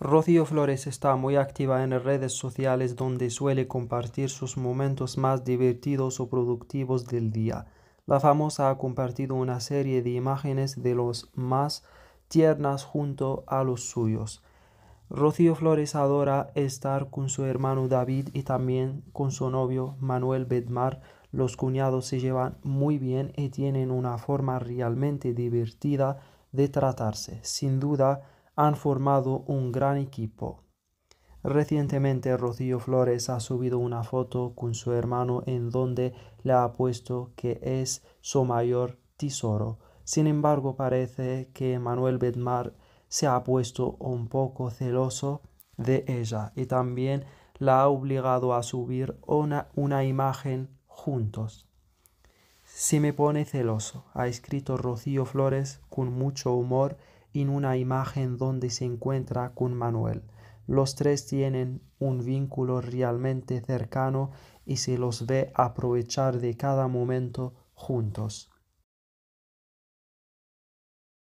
Rocío Flores está muy activa en redes sociales donde suele compartir sus momentos más divertidos o productivos del día. La famosa ha compartido una serie de imágenes de los más tiernas junto a los suyos. Rocío Flores adora estar con su hermano David y también con su novio Manuel Bedmar. Los cuñados se llevan muy bien y tienen una forma realmente divertida de tratarse. Sin duda, han formado un gran equipo. Recientemente Rocío Flores ha subido una foto con su hermano en donde le ha puesto que es su mayor tesoro. Sin embargo, parece que Manuel Bedmar se ha puesto un poco celoso de ella y también la ha obligado a subir una, una imagen juntos. Se me pone celoso, ha escrito Rocío Flores con mucho humor en una imagen donde se encuentra con Manuel. Los tres tienen un vínculo realmente cercano y se los ve aprovechar de cada momento juntos.